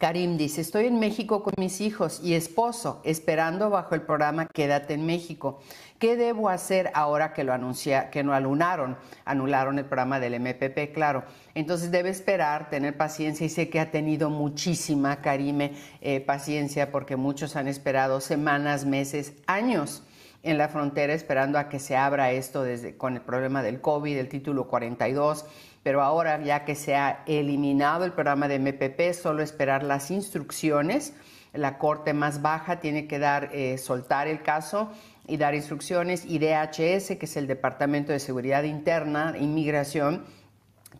Karim dice, estoy en México con mis hijos y esposo, esperando bajo el programa Quédate en México. ¿Qué debo hacer ahora que lo anuncia, que no alunaron? Anularon el programa del MPP, claro. Entonces debe esperar, tener paciencia y sé que ha tenido muchísima, Karime, eh, paciencia porque muchos han esperado semanas, meses, años en la frontera esperando a que se abra esto desde, con el problema del COVID, el título 42. Pero ahora, ya que se ha eliminado el programa de MPP, solo esperar las instrucciones. La corte más baja tiene que dar, eh, soltar el caso y dar instrucciones. Y DHS, que es el Departamento de Seguridad Interna, e Inmigración,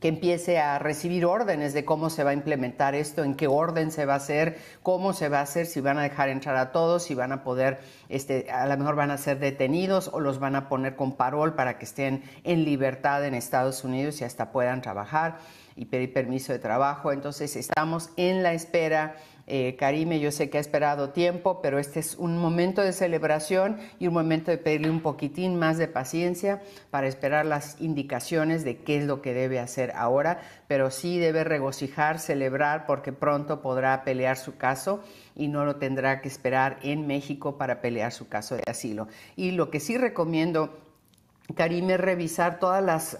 que empiece a recibir órdenes de cómo se va a implementar esto, en qué orden se va a hacer, cómo se va a hacer, si van a dejar entrar a todos, si van a poder, este, a lo mejor van a ser detenidos o los van a poner con parol para que estén en libertad en Estados Unidos y hasta puedan trabajar y pedir permiso de trabajo. Entonces estamos en la espera eh, Karime, yo sé que ha esperado tiempo, pero este es un momento de celebración y un momento de pedirle un poquitín más de paciencia para esperar las indicaciones de qué es lo que debe hacer ahora, pero sí debe regocijar, celebrar, porque pronto podrá pelear su caso y no lo tendrá que esperar en México para pelear su caso de asilo. Y lo que sí recomiendo Karime, revisar todas las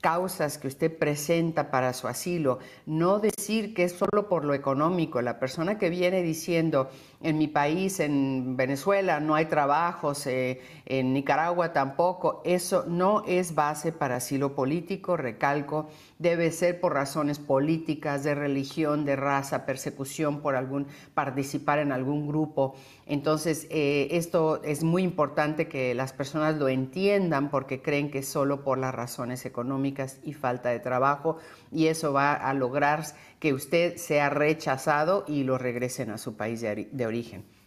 causas que usted presenta para su asilo, no decir que es solo por lo económico. La persona que viene diciendo, en mi país, en Venezuela, no hay trabajos, eh, en Nicaragua tampoco, eso no es base para asilo político, recalco, debe ser por razones políticas, de religión, de raza, persecución por algún, participar en algún grupo. Entonces, eh, esto es muy importante que las personas lo entiendan porque creen que solo por las razones económicas y falta de trabajo y eso va a lograr que usted sea rechazado y lo regresen a su país de origen.